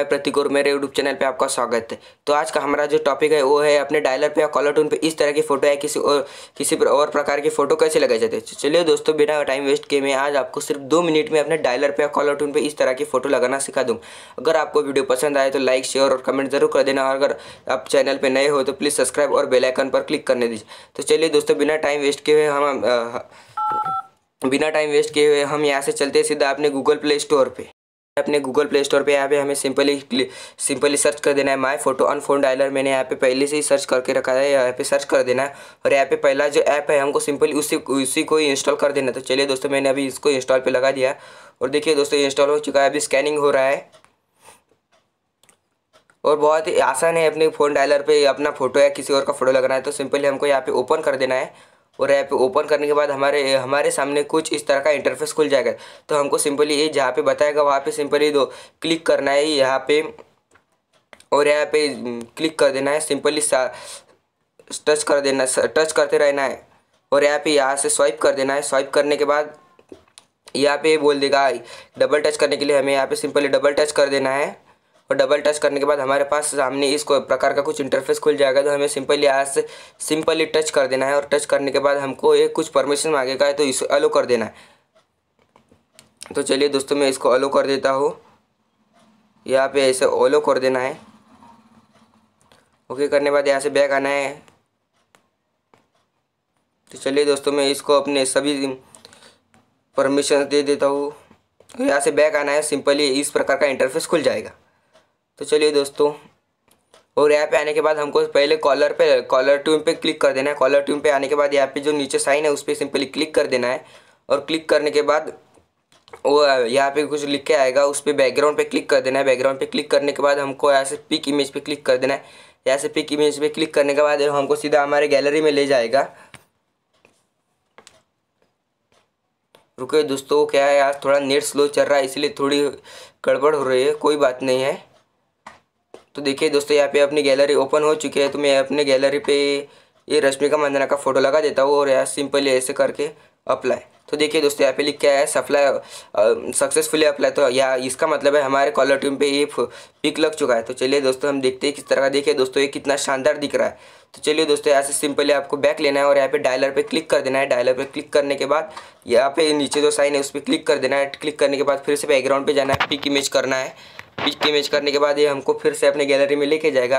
मैं प्रतीक और मेरे यूट्यूब चैनल पे आपका स्वागत है तो आज का हमारा जो टॉपिक है वो है अपने डायलर पे या कॉलर टून पे इस तरह की फ़ोटो है किसी और किसी और प्रकार की फ़ोटो कैसे लगाई जाती है चलिए दोस्तों बिना टाइम वेस्ट किए मैं आज आपको सिर्फ दो मिनट में अपने डायलर पे या कॉलर टून पर इस तरह की फ़ोटो लगाना सिखा दूँ अगर आपको वीडियो पसंद आए तो लाइक शेयर और कमेंट ज़रूर कर देना और अगर आप चैनल पर नए हो तो प्लीज़ सब्सक्राइब और बेलाइकन पर क्लिक करने दीजिए तो चलिए दोस्तों बिना टाइम वेस्ट किए हम बिना टाइम वेस्ट किए हुए हम यहाँ से चलते हैं सीधा अपने गूगल प्ले स्टोर पर अपने गूगल प्ले स्टोर पे यहाँ पे हमें सिंपली सिंपली सर्च कर देना है my photo on phone dialer मैंने यहाँ पे पहले से ही सर्च करके रखा है यहाँ पे सर्च कर देना है और यहाँ पे पहला जो ऐप है हमको सिंपली उसी उसी को इंस्टॉल कर देना तो चलिए दोस्तों मैंने अभी इसको इंस्टॉल पे लगा दिया और देखिए दोस्तों इंस्टॉल हो चुका है अभी स्कैनिंग हो रहा है और बहुत ही आसान है अपने फ़ोन डायलर पर अपना फोटो या किसी और का फोटो लगाना है तो सिंपली हमको यहाँ पर ओपन कर देना है और ऐप ओपन करने के बाद हमारे हमारे सामने कुछ इस तरह का इंटरफेस खुल जाएगा तो हमको सिंपली ये जहाँ पे बताएगा वहाँ पे सिंपली दो क्लिक करना है यहाँ पे और यहाँ पे क्लिक हम्म, कर देना है सिंपली टच कर देना टच करते रहना है और यहाँ पे यहाँ से स्वाइप कर देना है स्वाइप करने के बाद यहाँ पे बोल देगा डबल टच करने के लिए हमें यहाँ पे सिंपली डबल टच कर देना है और डबल टच करने के बाद हमारे पास सामने इस प्रकार का कुछ इंटरफेस खुल जाएगा तो हमें सिंपली यहाँ से सिंपली टच कर देना है और टच करने के बाद हमको ये कुछ परमिशन मांगेगा तो इसको अलो कर देना है तो चलिए दोस्तों मैं इसको अलो कर देता हूँ यहाँ पे ऐसे ओलो कर देना है ओके करने बाद यहाँ से बैग आना है तो चलिए दोस्तों मैं इसको अपने सभी परमिशन दे देता हूँ तो यहाँ से बैक आना है सिंपली इस प्रकार का इंटरफेस खुल जाएगा तो चलिए दोस्तों और यहाँ पे आने के बाद हमको पहले कॉलर पे कॉलर ट्यून पे क्लिक कर देना है कॉलर ट्यून पे आने के बाद यहाँ पे जो नीचे साइन है उस पर सिंपली क्लिक कर देना है और क्लिक करने के बाद वो यहाँ पे कुछ लिख के आएगा उस पर बैकग्राउंड पे क्लिक कर देना है बैकग्राउंड पे क्लिक करने के बाद हमको यहाँ से पिक इमेज पे क्लिक कर देना है यहाँ से पिक इमेज पे क्लिक करने के बाद हमको सीधा हमारे गैलरी में ले जाएगा रुके दोस्तों क्या है यार थोड़ा नेट स्लो चल रहा है इसलिए थोड़ी गड़बड़ हो रही है कोई बात नहीं है तो देखिए दोस्तों यहाँ पे अपनी गैलरी ओपन हो चुकी है तो मैं अपने गैलरी पे ये रश्मिका मंदना का फ़ोटो लगा देता हूँ और यहाँ सिंपली ऐसे करके अप्लाई तो देखिए दोस्तों यहाँ पे लिख क्या है सप्लाई सक्सेसफुली अप्लाई तो या इसका मतलब है हमारे कॉलर टीम पे ये पिक लग चुका है तो चलिए दोस्तों हम देखते हैं किस तरह का देखिए दोस्तों ये कितना शानदार दिख रहा है तो चलिए दोस्तों यहाँ से सिंपली आपको बैक लेना है और यहाँ पे डायलर पे क्लिक कर देना है डायलर पर क्लिक करने के बाद यहाँ पे नीचे जो साइन है उस पर क्लिक कर देना है क्लिक करने के बाद फिर से बैकग्राउंड पर जाना है पिक इमेज करना है पिक्ट इमेज करने के बाद ये हमको फिर से अपने गैलरी में लेके जाएगा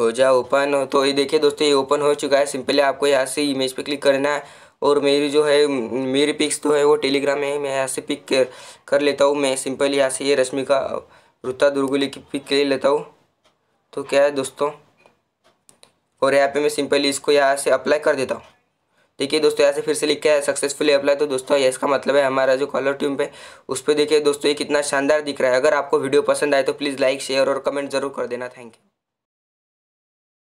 हो जाए ओपन तो ये देखिए दोस्तों ये ओपन हो चुका है सिंपली आपको यहाँ से इमेज पे क्लिक करना है और मेरी जो है मेरी पिक्स तो है वो टेलीग्राम में मैं यहाँ से पिक कर, कर लेता हूँ मैं सिंपली यहाँ से ये रश्मिका रुता दुर्गुली की पिक ले लेता हूँ तो क्या है दोस्तों और यहाँ पे मैं सिंपली इसको यहाँ से अप्लाई कर देता हूँ देखिए दोस्तों यहाँ से फिर से लिखा है सक्सेसफुली अप्लाई तो दोस्तों ये इसका मतलब है हमारा जो कॉलर ट्यूम पे उस पर देखिए दोस्तों ये कितना शानदार दिख रहा है अगर आपको वीडियो पसंद आए तो प्लीज़ लाइक शेयर और कमेंट जरूर कर देना थैंक यू